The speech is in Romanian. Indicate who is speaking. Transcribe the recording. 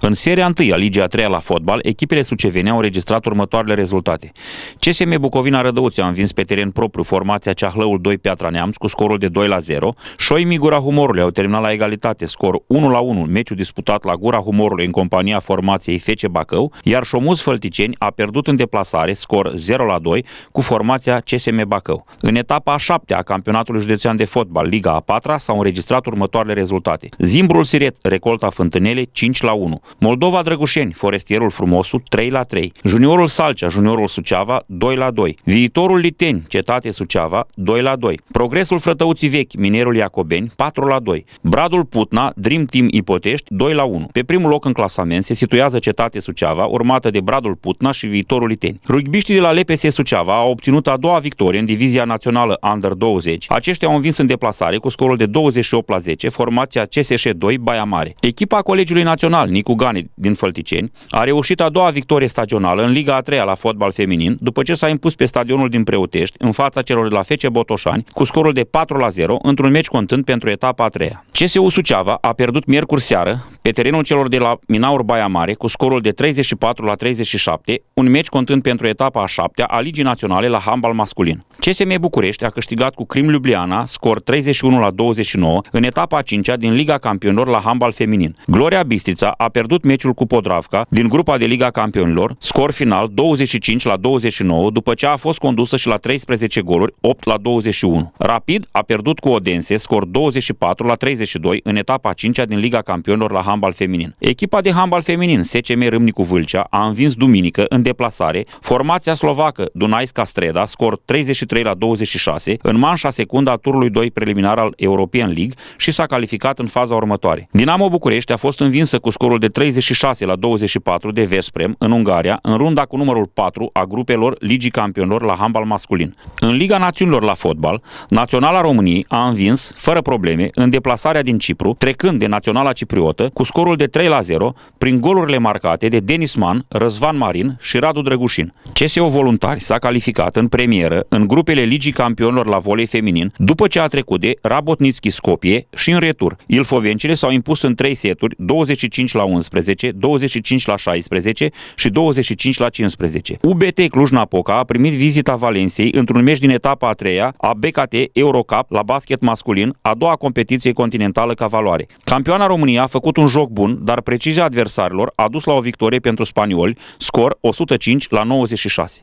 Speaker 1: În seria 1 a Ligii a 3 la fotbal, echipele sucevene au registrat următoarele rezultate. CSM Bucovina Rădăuți a învins pe teren propriu formația Ceahlăul 2 Piatra Neamț cu scorul de 2 la 0. Șoi Migura Humorului au terminat la egalitate, scor 1 la 1, meciul disputat la Gura Humorului în compania formației Fece Bacău, iar Șomuz Fălticeni a pierdut în deplasare, scor 0 la 2, cu formația CSM Bacău. În etapa a 7 a campionatului județean de fotbal, Liga a 4 s-au înregistrat următoarele rezultate. Zimbrul Siret, recolta Fântânele 5 la 1. Moldova Drăgușeni, Forestierul Frumosu 3 la 3, Juniorul Salcea, Juniorul Suceava 2 la 2, Viitorul Liteni, Cetate Suceava 2 la 2, Progresul Frătăuții Vechi, Minerul Iacobeni 4 la 2, Bradul Putna, Dream Team Ipotești 2 la 1. Pe primul loc în clasament se situează Cetate Suceava, urmată de Bradul Putna și Viitorul Liteni. Rugbiștii de la LPS Suceava au obținut a doua victorie în divizia națională Under-20. Aceștia au învins în deplasare cu scorul de 28 la 10 formația CSș2 Baia Mare. Echipa Colegiului Național Nicu Bugani din Fălticeni a reușit a doua victorie stagională în Liga a treia la fotbal feminin, după ce s-a impus pe stadionul din Preutești, în fața celor de la Fece Botoșani, cu scorul de 4 la 0, într-un meci contând pentru etapa a treia. CSU Suceava a pierdut miercuri seară pe terenul celor de la Minaur Baia Mare cu scorul de 34 la 37, un meci contând pentru etapa a șaptea a Ligii Naționale la handbal masculin. CSM București a câștigat cu Crim Ljubljana scor 31 la 29 în etapa a cincea din Liga Campionilor la handbal feminin. Gloria Bistrița a pierdut pierdut meciul cu Podravka din grupa de Liga Campionilor, scor final 25 la 29, după ce a fost condusă și la 13 goluri, 8 la 21. Rapid a pierdut cu Odense, scor 24 la 32 în etapa 5 din Liga Campionilor la handbal feminin. Echipa de handbal feminin SCM Râmnicu Vâlcea a învins duminică în deplasare formația slovacă Dunajska Streda, scor 33 la 26, în manșa secundă a turului 2 preliminar al European League și s-a calificat în faza următoare. Dinamo București a fost învinsă cu scorul de 36 la 24 de Vesprem în Ungaria, în runda cu numărul 4 a grupelor Ligii Campionilor la handbal masculin. În Liga Națiunilor la fotbal, Naționala României a învins, fără probleme, în deplasarea din Cipru, trecând de Naționala Cipriotă cu scorul de 3 la 0 prin golurile marcate de Denis Man, Răzvan Marin și Radu Drăgușin. CSO Voluntari s-a calificat în premieră în grupele Ligii Campionilor la volei feminin după ce a trecut de Rabotnitski Scopie și în retur. Ilfovencile s-au impus în 3 seturi 25 la 11 11, 25 la 16 și 25 la 15. UBT Cluj-Napoca a primit vizita Valenției într-un meci din etapa a treia a BKT Eurocup la basket masculin, a doua competiție continentală ca valoare. Campioana România a făcut un joc bun, dar precizia adversarilor a dus la o victorie pentru spanioli, scor 105 la 96.